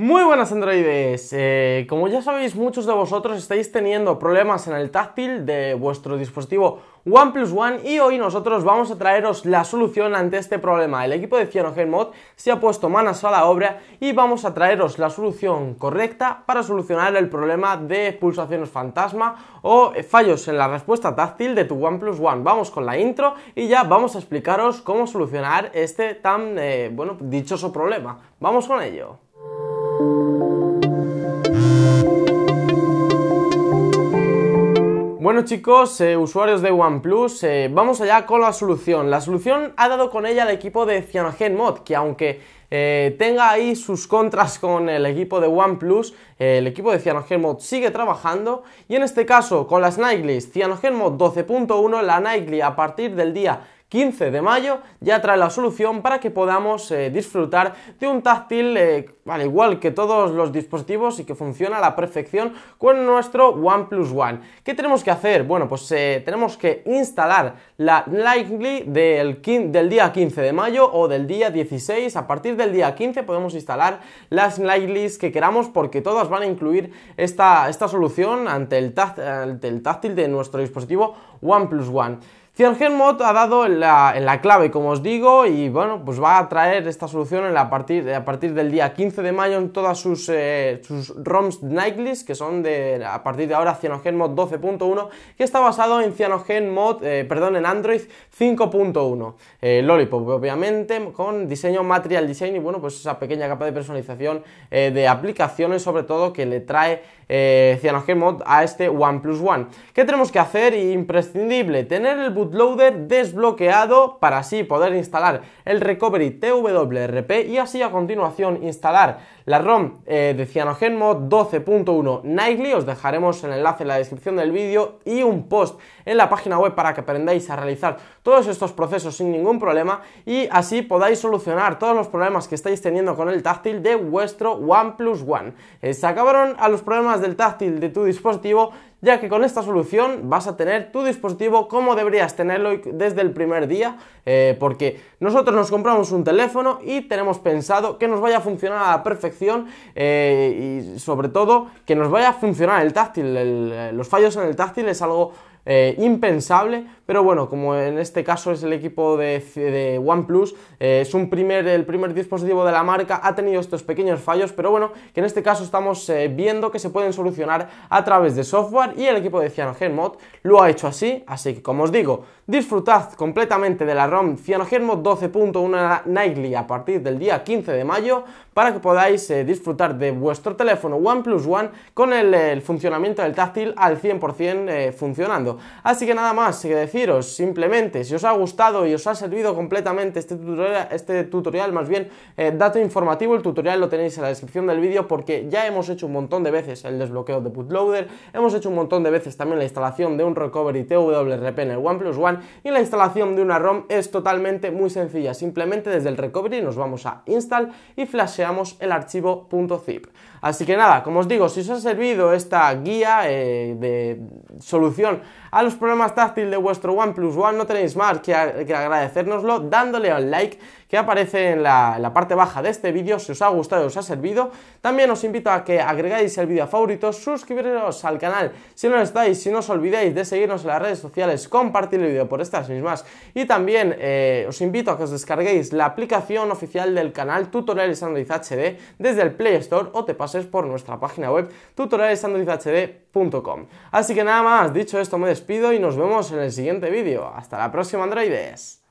Muy buenas androides, eh, como ya sabéis muchos de vosotros estáis teniendo problemas en el táctil de vuestro dispositivo OnePlus One y hoy nosotros vamos a traeros la solución ante este problema. El equipo de Cyanogen Mod se ha puesto manos a la obra y vamos a traeros la solución correcta para solucionar el problema de pulsaciones fantasma o fallos en la respuesta táctil de tu OnePlus One. Vamos con la intro y ya vamos a explicaros cómo solucionar este tan, eh, bueno, dichoso problema. Vamos con ello. Bueno chicos, eh, usuarios de OnePlus, eh, vamos allá con la solución. La solución ha dado con ella el equipo de CyanogenMod, que aunque eh, tenga ahí sus contras con el equipo de OnePlus, el equipo de CyanogenMod sigue trabajando y en este caso con las Nightlies CyanogenMod 12.1, la Nightly a partir del día 15 de mayo ya trae la solución para que podamos eh, disfrutar de un táctil eh, al igual que todos los dispositivos y que funciona a la perfección con nuestro OnePlus One. ¿Qué tenemos que hacer? Bueno, pues eh, tenemos que instalar la Nightly del, del día 15 de mayo o del día 16. A partir del día 15 podemos instalar las Nightly que queramos porque todas van a incluir esta, solución ante el, ante el táctil de nuestro dispositivo OnePlus One. CyanogenMod ha dado la, clave, como os digo, y bueno, pues va a traer esta solución a, partir, del día 15 de mayo en todas sus, eh, ROMs Nightly, que son de, a partir de ahora CyanogenMod 12.1, que está basado en CyanogenMod, eh, perdón, en Android 5.1. Eh, Lollipop, obviamente, con diseño Material Design y bueno, pues esa pequeña capa de personalización de aplicaciones, sobre todo, que le trae CyanogenMod a este OnePlus One. ¿Qué tenemos que hacer? Imprescindible, tener el botón loader desbloqueado para así poder instalar el recovery twrp y así a continuación instalar la ROM eh, de CyanogenMod 12.1 Nightly, os dejaremos el enlace en la descripción del vídeo y un post en la página web para que aprendáis a realizar todos estos procesos sin ningún problema y así podáis solucionar todos los problemas que estáis teniendo con el táctil de vuestro OnePlus One. Eh, se acabaron a los problemas del táctil de tu dispositivo ya que con esta solución vas a tener tu dispositivo como deberías tenerlo desde el primer día, eh, porque nosotros nos compramos un teléfono y tenemos pensado que nos vaya a funcionar a la perfección eh, y sobre todo que nos vaya a funcionar el táctil, eh, los fallos en el táctil es algo eh, impensable, pero bueno, como en este caso es el equipo de, OnePlus, eh, es un primer, el primer dispositivo de la marca, ha tenido estos pequeños fallos, pero bueno, que en este caso estamos eh, viendo que se pueden solucionar a través de software y el equipo de CyanogenMod lo ha hecho así, así que como os digo, disfrutad completamente de la ROM CyanogenMod 12.1 Nightly a partir del día 15 de mayo para que podáis disfrutar de vuestro teléfono OnePlus One con el funcionamiento del táctil al 100% funcionando. Así que nada más que deciros, simplemente, si os ha gustado y os ha servido completamente este tutorial, este tutorial más bien, eh, dato informativo, el tutorial lo tenéis en la descripción del vídeo porque ya hemos hecho un montón de veces el desbloqueo de bootloader, hemos hecho un montón de veces también la instalación de un recovery TWRP en el OnePlus One y la instalación de una ROM es totalmente muy sencilla, simplemente desde el recovery nos vamos a install y flasheamos el archivo .zip. Así que nada, como os digo, si os ha servido esta guía eh, de solución a los problemas táctil de vuestro OnePlus One, no tenéis más que, agradecérnoslo dándole al like que aparece en la, parte baja de este vídeo, si os ha gustado y os ha servido. También os invito a que agregáis el vídeo a favoritos, suscribiros al canal si no lo estáis, si no os olvidéis de seguirnos en las redes sociales, compartir el vídeo por estas mismas y también eh, os invito a que os descarguéis la aplicación oficial del canal Tutoriales Android HD desde el Play Store o te pases por nuestra página web tutorialesandroidhd.com. Así que nada más, dicho esto me pido y nos vemos en el siguiente vídeo. Hasta la próxima, androides.